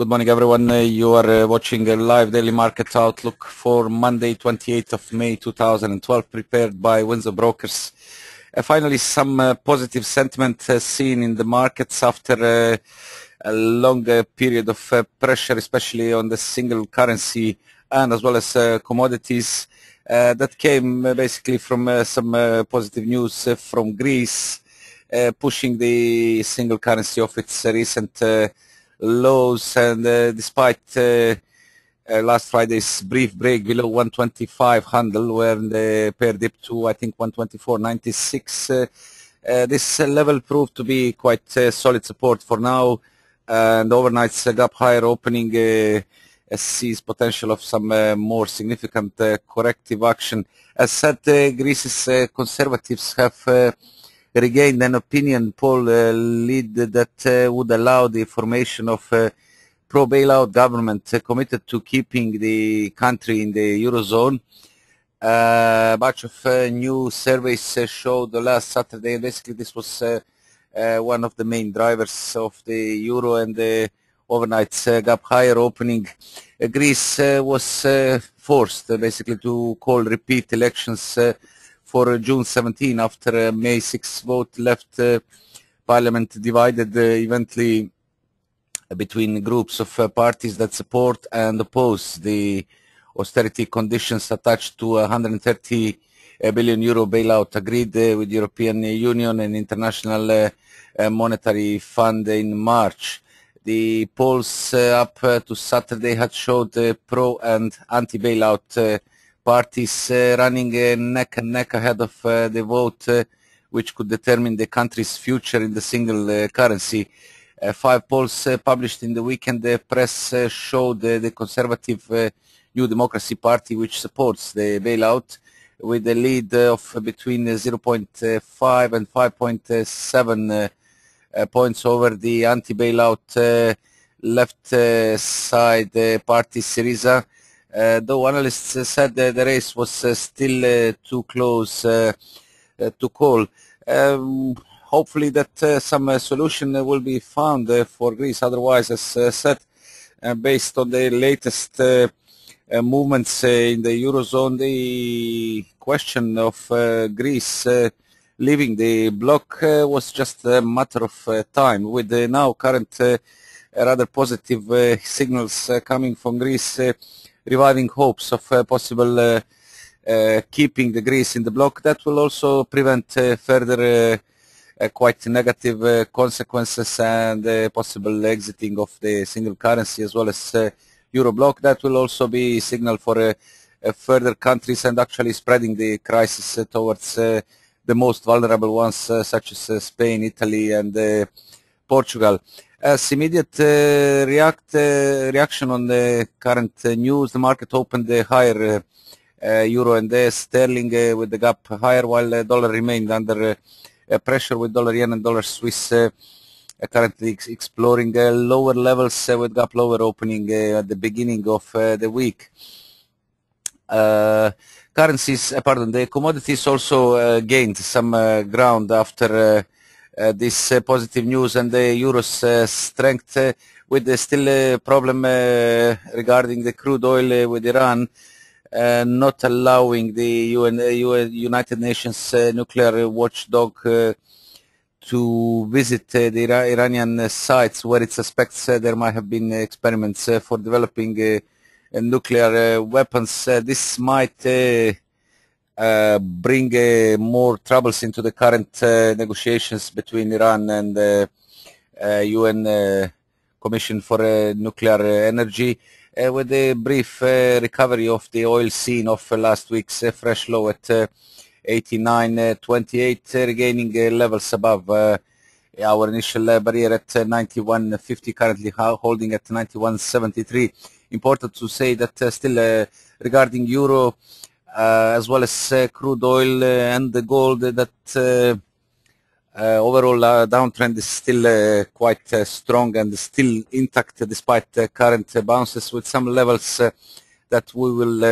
Good morning, everyone. Uh, you are uh, watching a uh, live daily market outlook for Monday, 28th of May 2012, prepared by Windsor Brokers. Uh, finally, some uh, positive sentiment uh, seen in the markets after a long period of pressure, especially on the single currency and as well as commodities. that came basically from some positive news from Greece, pushing the single currency off its recent lows and uh, despite uh, uh, last Friday's brief break below 125 handle where the pair dipped to I think 124.96 this level proved to be quite solid support for now and overnight gap higher opening sees potential of some uh, more significant uh, corrective action. As said, uh, Greece's conservatives have regained an opinion poll uh, lead that uh, would allow the formation of a uh, pro-bailout government committed to keeping the country in the eurozone. Uh, a bunch of new surveys showed last Saturday, basically this was one of the main drivers of the euro and the overnight uh, gap higher opening. Uh, Greece uh, was forced basically to call repeat elections for uh, June 17 after uh, May 6 vote left uh, Parliament divided eventually between groups of parties that support and oppose the austerity conditions attached to 130 billion euro bailout agreed with European Union and International Monetary Fund in March. The polls up to Saturday had showed pro and anti-bailout parties uh, running neck and neck ahead of uh, the vote, uh, which could determine the country's future in the single currency. five polls published in the weekend the press showed the conservative New Democracy Party, which supports the bailout, with a lead of between 0.5 and 5.7 points over the anti-bailout left side party Syriza uh, though analysts uh, said that the race was uh, still uh, too close uh, uh, to call. Um, hopefully that some solution will be found for Greece. Otherwise, as said, based on the latest movements in the Eurozone, the question of Greece leaving the bloc was just a matter of time. With the now current rather positive signals coming from Greece, reviving hopes of uh, possible uh, uh, keeping the Greece in the block. That will also prevent further quite negative consequences and possible exiting of the single currency as well as euro block. That will also be a signal for further countries and actually spreading the crisis towards the most vulnerable ones such as Spain, Italy and Portugal. As immediate uh, react, uh, reaction on the current uh, news, the market opened higher. euro and sterling with the gap higher, while dollar remained under pressure with dollar yen and dollar Swiss currently ex exploring uh, lower levels uh, with gap lower opening uh, at the beginning of the week. currencies, pardon, the commodities also gained some ground after uh, this uh, positive news and the euro's uh, strength with the still a problem regarding the crude oil with Iran not allowing the UN, UN United Nations nuclear watchdog to visit uh, the Ira Iranian uh, sites where it suspects uh, there might have been experiments for developing nuclear weapons. this might uh, bring uh, more troubles into the current uh, negotiations between Iran and the UN Commission for Nuclear Energy with the brief recovery of the oil scene of last week's fresh low at 89.28, regaining levels above our initial barrier at 91.50, currently holding at 91.73. Important to say that still regarding euro, uh, as well as uh, crude oil uh, and the gold that overall downtrend is still quite strong and still intact despite current bounces with some levels that we will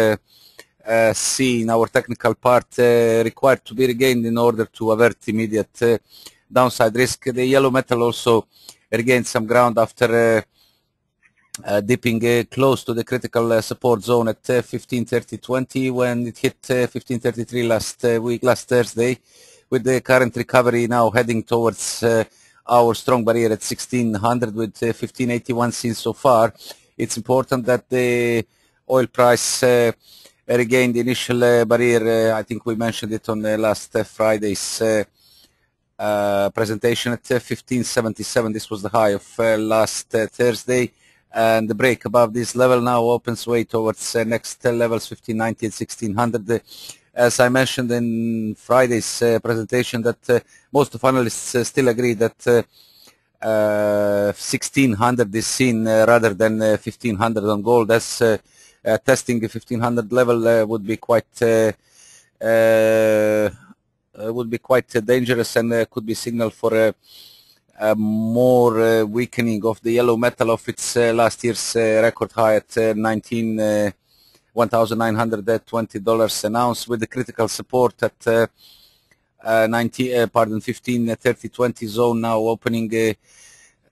uh, see in our technical part uh, required to be regained in order to avert immediate uh, downside risk. The yellow metal also regained some ground after uh, dipping uh, close to the critical uh, support zone at 15.30.20 uh, when it hit 15.33 uh, last uh, week, last Thursday, with the current recovery now heading towards our strong barrier at 1600 with 1581 seen so far. It's important that the oil price regain the initial barrier. I think we mentioned it on last Friday's presentation at 1577. This was the high of last Thursday and the break above this level now opens way towards uh, next levels 1590 and 1600 as I mentioned in Friday's uh, presentation that uh, most of analysts uh, still agree that 1600 uh, uh, is seen uh, rather than 1500 on gold as testing the 1500 level would be quite would be quite dangerous and could be signal for a a uh, more uh, weakening of the yellow metal of its uh, last year's uh, record high at uh, 19 uh, $1,920 an ounce with the critical support at uh, uh, 19 uh, pardon 15 uh, 30 20 zone now opening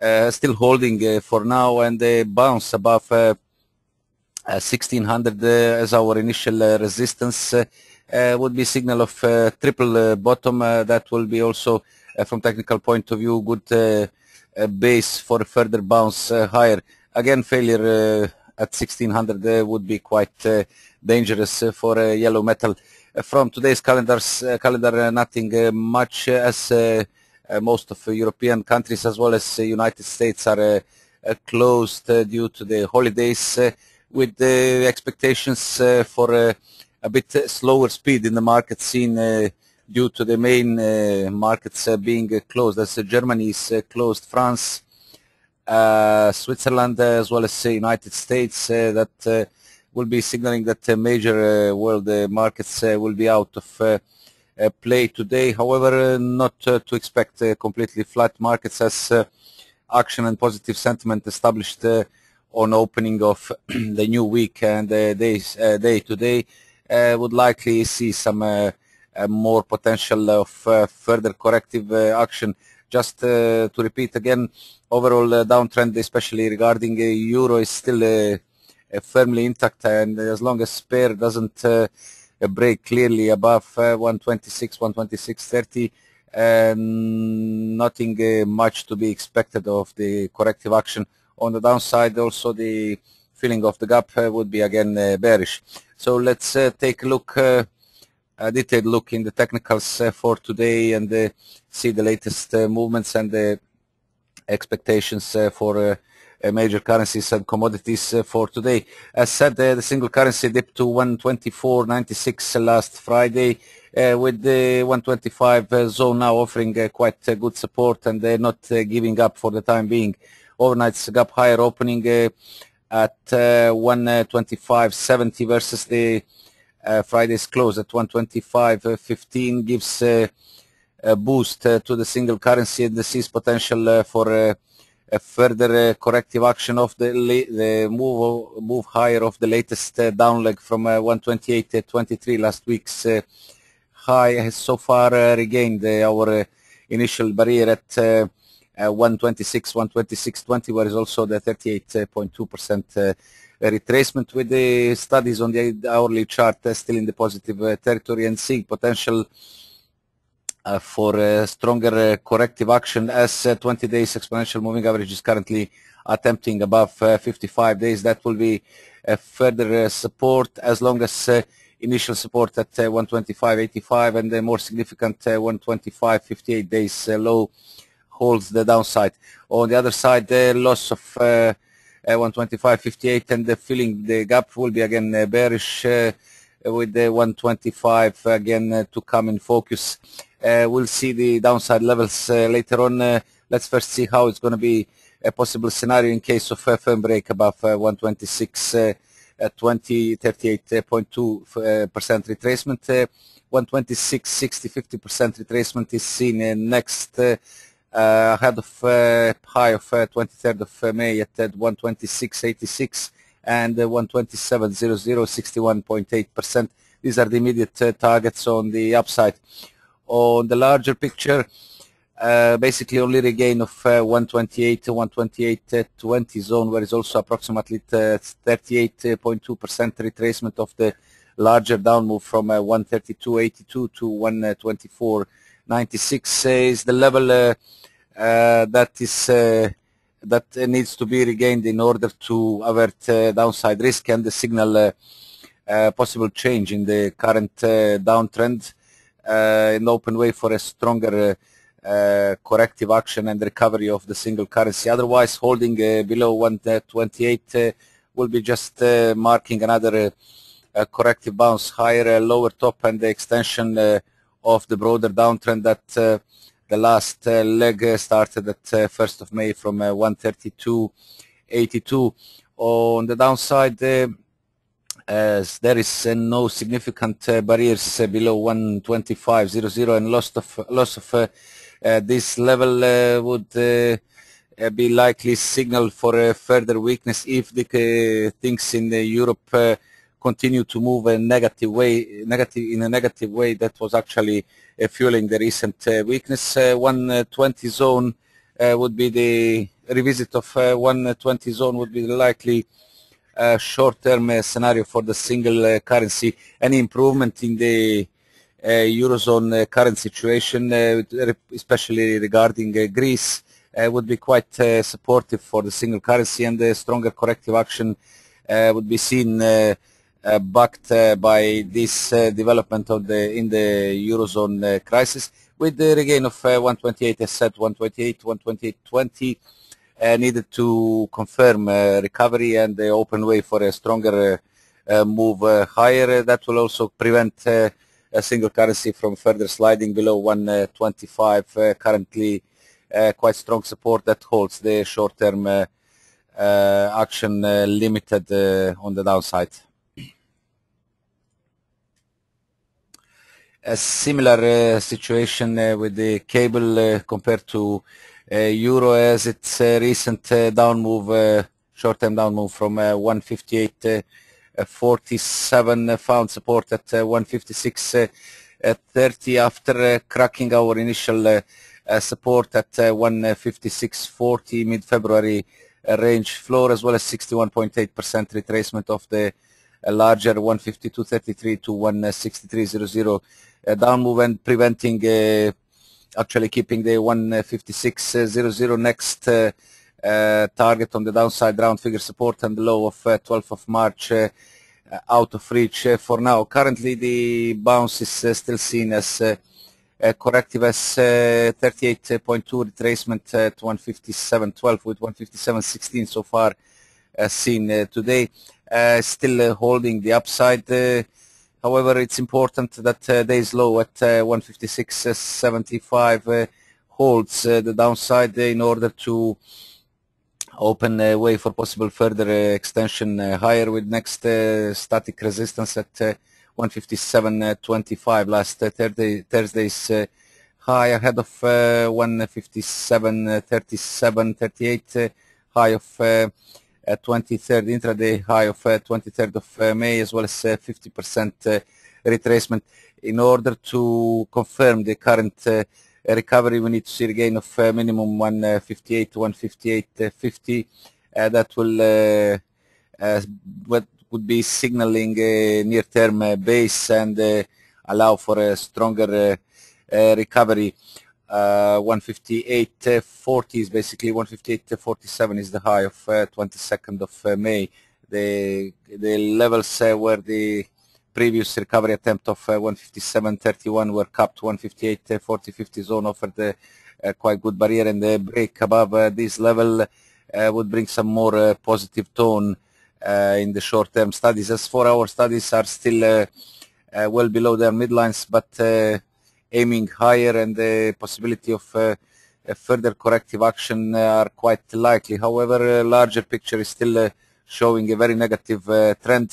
uh, still holding for now and a bounce above 1600 as our initial resistance would be signal of triple bottom that will be also uh, from technical point of view, good uh, uh, base for further bounce higher. Again, failure at 1600 would be quite dangerous for yellow metal. from today's calendars, calendar, nothing much as most of European countries as well as United States are closed due to the holidays with the expectations for a bit slower speed in the market scene due to the main uh, markets uh, being uh, closed. As Germany is uh, closed, France, uh, Switzerland, as well as the United States, that will be signaling that major world markets will be out of play today. However, not to expect completely flat markets as action and positive sentiment established on opening of the new week and uh, days, uh, day today uh, would likely see some more potential of uh, further corrective uh, action. Just uh, to repeat again, overall downtrend, especially regarding euro, is still firmly intact, and as long as spare doesn't break clearly above 126, 126, 30. Um, nothing uh, much to be expected of the corrective action. On the downside, also the filling of the gap uh, would be again uh, bearish. So let's take a look a detailed look in the technicals for today and uh, see the latest uh, movements and the expectations uh, for major currencies and commodities for today. As said, the single currency dipped to 124.96 last Friday, with the 125 zone now offering quite good support and not giving up for the time being. Overnight's gap higher opening at 125.70 versus the uh, Friday's close at 125.15 gives uh, a boost uh, to the single currency and the sees potential for a further corrective action of the, the move move higher of the latest down leg from 128.23 last week's high has so far regained our initial barrier at uh, 126, 126.20, where is also the 38.2% uh, a retracement with the studies on the hourly chart uh, still in the positive uh, territory and seeing potential uh, for a stronger corrective action as 20 days exponential moving average is currently attempting above 55 days. That will be further support as long as initial support at 125.85 and the more significant 125.58 days low holds the downside. On the other side, the loss of 125.58 and the filling the gap will be again uh, bearish uh, with the 125 again uh, to come in focus. we'll see the downside levels later on. let's first see how it's going to be a possible scenario in case of a firm break above 126 at 20, 38.2% retracement. 126, 60, 50% retracement is seen next uh, of high of 23rd uh, of uh, May at uh, 126.86 and 127.00, 61.8%. These are the immediate targets on the upside. On the larger picture, uh, basically only a gain of uh, 128 to 128.20 zone, where is also approximately 38.2% retracement of the larger down move from 132.82 to 124.96 is the level uh, that is uh, that needs to be regained in order to avert uh, downside risk and signal possible change in the current downtrend and open way for a stronger uh, corrective action and recovery of the single currency. Otherwise, holding uh, below 128 uh, will be just marking another corrective bounce higher, lower top, and the extension of the broader downtrend that the last uh, leg uh, started at 1st uh, of May from 132.82. On the downside, as there is uh, no significant uh, barriers uh, below 125.00 and loss of loss of this level would be likely signal for further weakness if the things in Europe continue to move a negative way, negative in a negative way that was actually uh, fueling the recent uh, weakness. Uh, 120 zone would be the revisit of 120 zone would be the likely short-term scenario for the single currency. Any improvement in the eurozone current situation, especially regarding Greece, would be quite supportive for the single currency, and the stronger corrective action would be seen. Uh, backed uh, by this uh, development of the in the eurozone crisis, with the regain of 128, as said, 128, 128, 20 needed to confirm recovery and the open way for a stronger move higher. that will also prevent a single currency from further sliding below 125 uh, currently uh, quite strong support that holds the short-term uh, action limited on the downside. a similar uh, situation uh, with the cable uh, compared to euro as its recent down move, short-term down move from 158 47 found support at 156 at 30 after cracking our initial support at 156.40 mid-February range floor as well as 61.8% retracement of the larger 152.33 to 163.00 uh, down move and preventing uh, actually keeping the uh, 156.00 next target on the downside round figure support and the low of 12th of March out of reach for now. Currently the bounce is still seen as uh, corrective as uh, 38.2 retracement at to 157.12 with 157.16 so far seen today. still holding the upside However, it's important that uh, days low at uh, 156.75 uh, holds uh, the downside in order to open a way for possible further uh, extension uh, higher with next static resistance at 157.25 last Thursday's high ahead of 157.37, 38 high of uh, 23rd intraday high of 23rd uh, of uh, May as well as 50% uh, retracement. In order to confirm the current recovery, we need to see a gain of minimum 158 to 158.50. that will what would be signaling a near-term base and allow for a stronger recovery. Uh, 158.40 is basically 158.47 is the high of 22nd uh, of uh, May. The the levels where the previous recovery attempt of 157.31 were capped. 158.40.50 zone offered a quite good barrier, and the break above this level would bring some more positive tone. Uh, in the short-term studies as four-hour studies are still uh, uh, well below their midlines, but aiming higher and the possibility of uh, further corrective action uh, are quite likely. However, larger picture is still uh, showing a very negative trend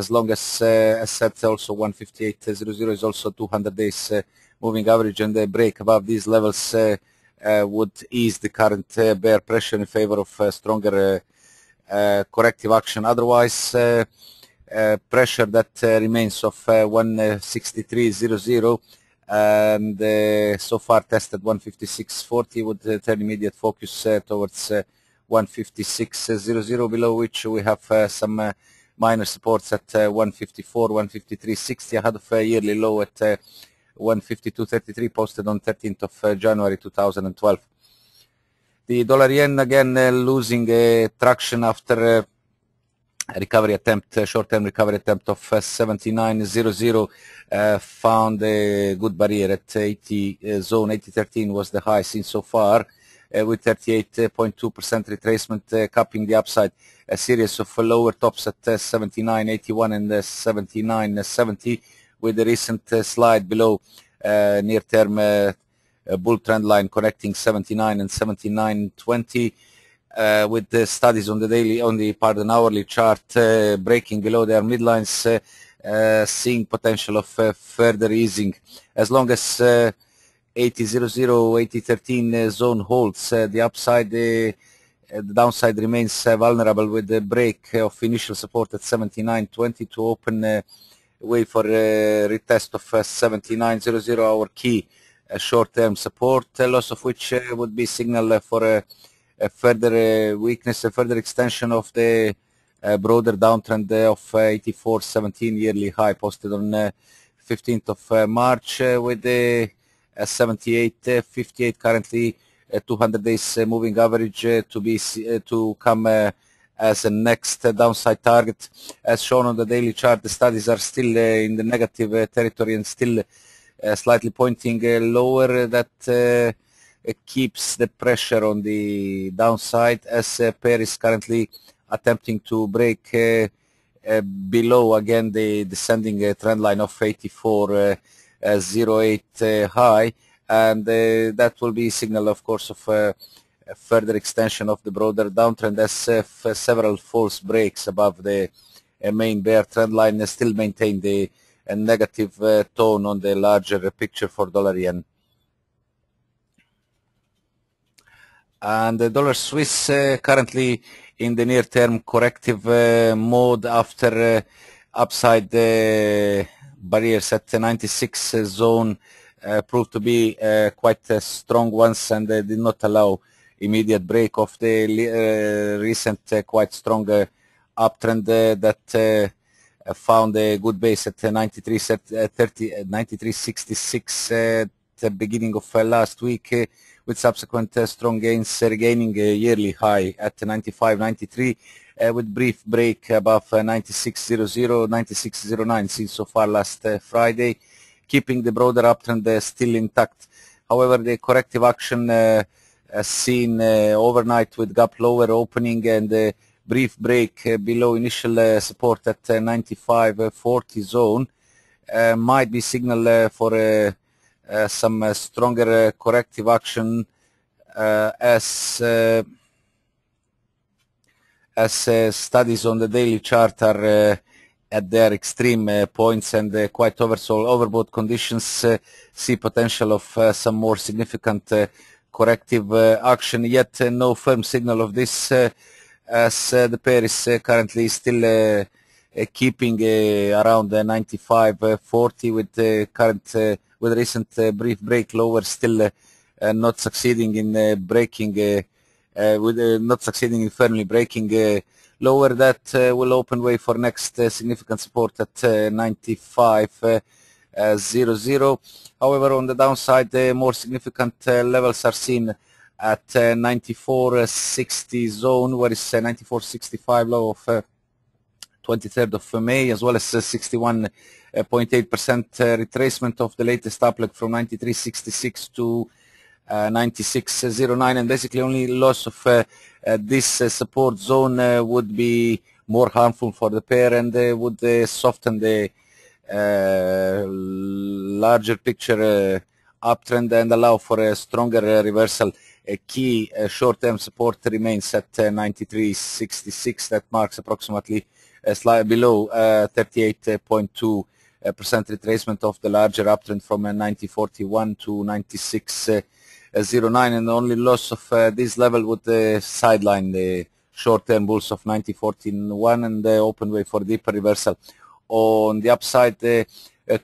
as long as as said also 158.00 is also 200 days moving average and the break above these levels uh, would ease the current uh, bear pressure in favor of uh, stronger corrective action. Otherwise, pressure that remains of 163.00 and um, uh, so far tested 156.40 with uh, turn immediate focus uh, towards uh, 156.00 uh, below which we have uh, some uh, minor supports at 154, 153.60 ahead of a yearly low at 152.33 posted on 13th of January 2012. The dollar yen again losing traction after recovery attempt, uh, short-term recovery attempt of uh, 79.00 uh, found a good barrier at 80 uh, zone 80.13 was the high seen so far. Uh, with 38.2% retracement uh, capping the upside. A series of uh, lower tops at uh, 79.81 and uh, 79.70 with the recent uh, slide below near-term bull trend line connecting 79 and 79.20 uh, with the studies on the daily, on the pardon hourly chart, uh, breaking below their midlines, uh, uh seeing potential of uh, further easing. As long as uh, 80.00, 80.13 uh, zone holds, the upside, the downside remains vulnerable with the break of initial support at 79.20 to open way for a retest of 79.00, our key short-term support, loss of which would be signal for a a further uh, weakness, a further extension of the uh, broader downtrend of uh, 84.17 yearly high posted on 15th of March with the 78.58 currently 200 days moving average to be to come as a next downside target. As shown on the daily chart, the studies are still in the negative territory and still slightly pointing lower that it keeps the pressure on the downside as uh, pair is currently attempting to break uh, uh, below again the descending trend line of 84.08 high and that will be signal of course of further extension of the broader downtrend as uh, several false breaks above the uh, main bear trend line uh, still maintain the negative tone on the larger picture for dollar yen. and the dollar Swiss uh, currently in the near term corrective uh, mode after uh, upside barriers at the 96 zone proved to be quite strong ones and did not allow immediate break of the recent quite strong uptrend that found a good base at 93 at 30 93.66 at the beginning of last week with subsequent uh, strong gains regaining a uh, yearly high at 95.93 uh, with brief break above 96.00, 96.09 since so far last Friday, keeping the broader uptrend still intact. However, the corrective action seen uh, overnight with gap lower opening and brief break uh, below initial uh, support at 95.40 zone might be signal for a uh, some uh, stronger uh, corrective action as as studies on the daily chart are at their extreme uh, points and uh, quite oversold overbought conditions uh, see potential of some more significant corrective action yet no firm signal of this as the pair is currently still keeping around 95.40 with the current with recent uh, brief break lower still uh, not succeeding in uh, breaking with not succeeding in firmly breaking lower that will open way for next significant support at 95 uh, however on the downside uh, more significant uh, levels are seen at uh, zone where is 94 low of 23rd of May, as well as 61.8% uh, uh, uh, retracement of the latest uplift from 93.66 to 96.09, and basically only loss of this support zone would be more harmful for the pair and would soften the larger picture uptrend and allow for a stronger reversal a key uh, short-term support remains at uh, 93.66. That marks approximately slightly below uh, 38.2 uh, percent retracement of the larger uptrend from 1941 uh, to 9609 and the only loss of this level would uh, sideline the short-term bulls of 1941 and the open way for deeper reversal on the upside the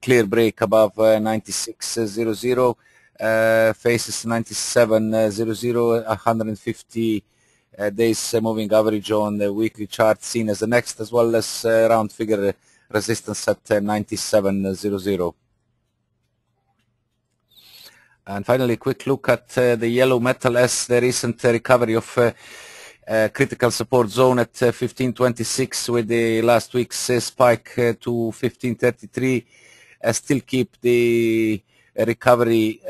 clear break above uh, 9600 uh, faces 9700 150 uh, this uh, moving average on the weekly chart seen as the next as well as uh, round figure resistance at 97.00. And finally, a quick look at the yellow metal as the recent recovery of uh, critical support zone at uh, 1526 with the last week's uh, spike to 1533 still keep the recovery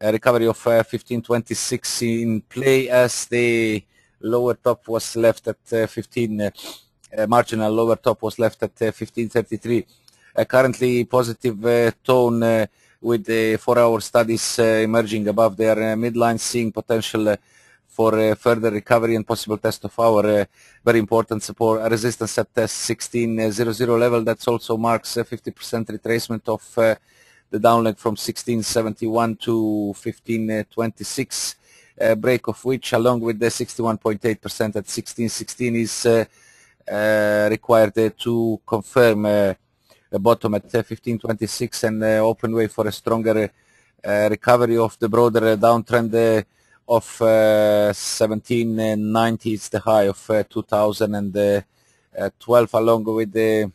a recovery of 1526 uh, 15 26 in play as the lower top was left at uh, 15 uh, uh, marginal lower top was left at 1533 currently positive tone with the four hour studies emerging above their midline seeing potential for further recovery and possible test of our very important support resistance at test 1600 level that's also marks 50% retracement of the downlink from 1671 to 1526, uh, break of which along with the 61.8% at 1616 is uh, uh required uh, to confirm a uh, bottom at 1526 and open way for a stronger recovery of the broader downtrend of 1790 It's the high of 2012 along with the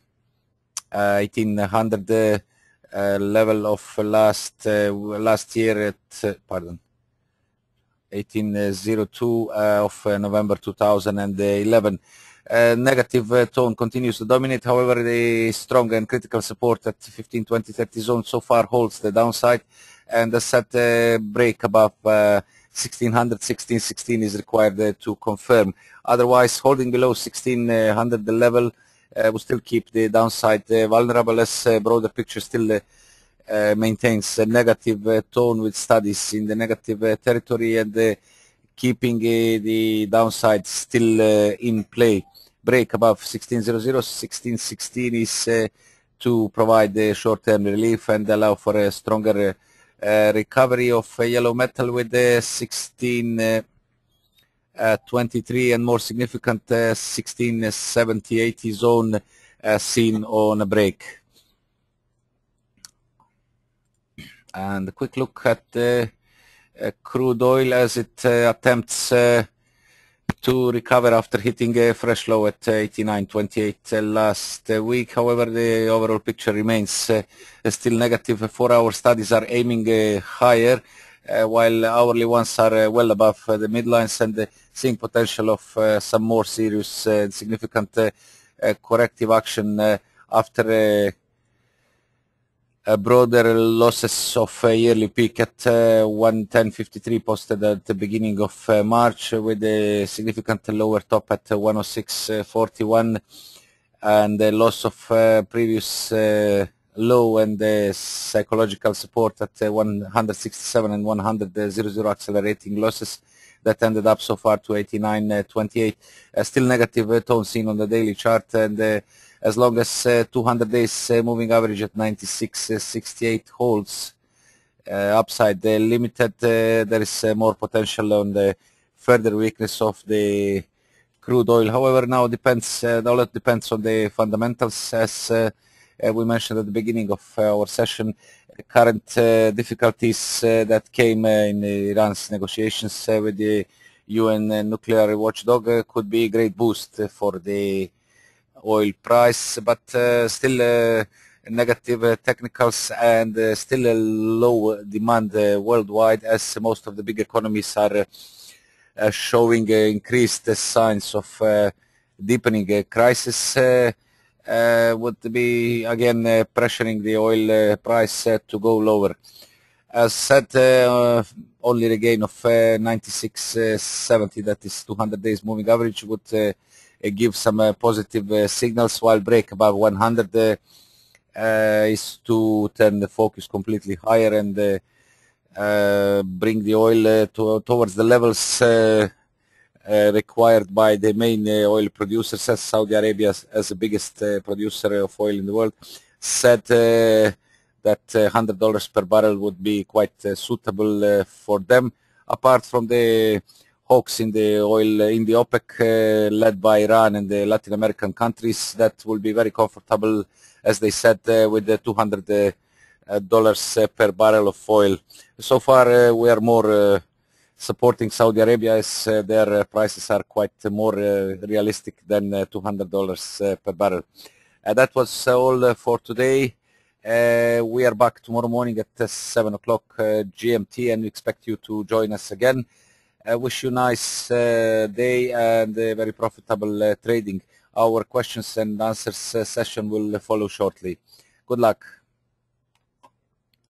1800 level of last uh, last year at pardon 1802 uh, of uh, November 2011. Uh, negative uh, tone continues to dominate. However, the strong and critical support at 15, 20, 30 zone so far holds the downside and a set uh, break above 1600, 16, 16 is required to confirm. Otherwise, holding below 1600 the level uh, will still keep the downside vulnerable as uh, broader picture still uh, maintains a negative tone with studies in the negative territory and keeping the downside still in play. Break above 16.00, 16.16 is to provide the short-term relief and allow for a stronger uh, recovery of uh, yellow metal with the 16 23 and more significant 16, 70, 80 zone uh, seen on a break. And a quick look at uh, uh, crude oil as it attempts to recover after hitting a fresh low at 89.28 last week. However, the overall picture remains uh, still negative. Four-hour studies are aiming uh, higher, uh, while hourly ones are well above the midlines, and the seeing potential of uh, some more serious uh, and significant uh, corrective action after a broader losses of a yearly peak at 110.53 posted at the beginning of March with a significant lower top at 106.41 and the loss of uh, previous uh, low and the psychological support at uh, 167 and 100 uh, accelerating losses that ended up so far to 89.28. Uh, still negative uh, tone seen on the daily chart and uh, as long as 200 days moving average at 96.68 holds upside limited, there is more potential on the further weakness of the crude oil. However, now depends uh, all depends on the fundamentals as uh, we mentioned at the beginning of our session current uh, difficulties uh, that came uh, in Iran's negotiations with the UN nuclear watchdog could be a great boost for the oil price, but still negative technicals and still a low demand worldwide as most of the big economies are showing increased signs of deepening crisis. Uh, would be again uh, pressuring the oil uh, price to go lower. As said, only the gain of 96.70, that is 200 days moving average, would give some positive signals while break above 100 is to turn the focus completely higher and uh, bring the oil uh, to, towards the levels uh, uh, required by the main uh, oil producers as Saudi Arabia as, the biggest uh, producer of oil in the world said that $100 per barrel would be quite suitable for them apart from the hawks in the oil in the OPEC led by Iran and the Latin American countries that will be very comfortable as they said with the 200 dollars per barrel of oil. So far, uh, we are more uh, supporting Saudi Arabia is uh, their uh, prices are quite more uh, realistic than uh, $200 uh, per barrel. that was all for today. we are back tomorrow morning at 7 o'clock GMT and we expect you to join us again. I wish you a nice day and very profitable trading. Our questions and answers session will follow shortly. Good luck.